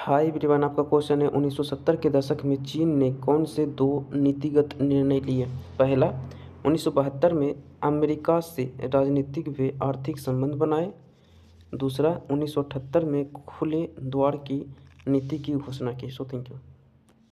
हाय ब्रिवान आपका क्वेश्चन है 1970 के दशक में चीन ने कौन से दो नीतिगत निर्णय लिए पहला बहत्तर में अमेरिका से राजनीतिक व आर्थिक संबंध बनाए दूसरा अठहत्तर में खुले द्वार की नीति की घोषणा की सो थैंक यू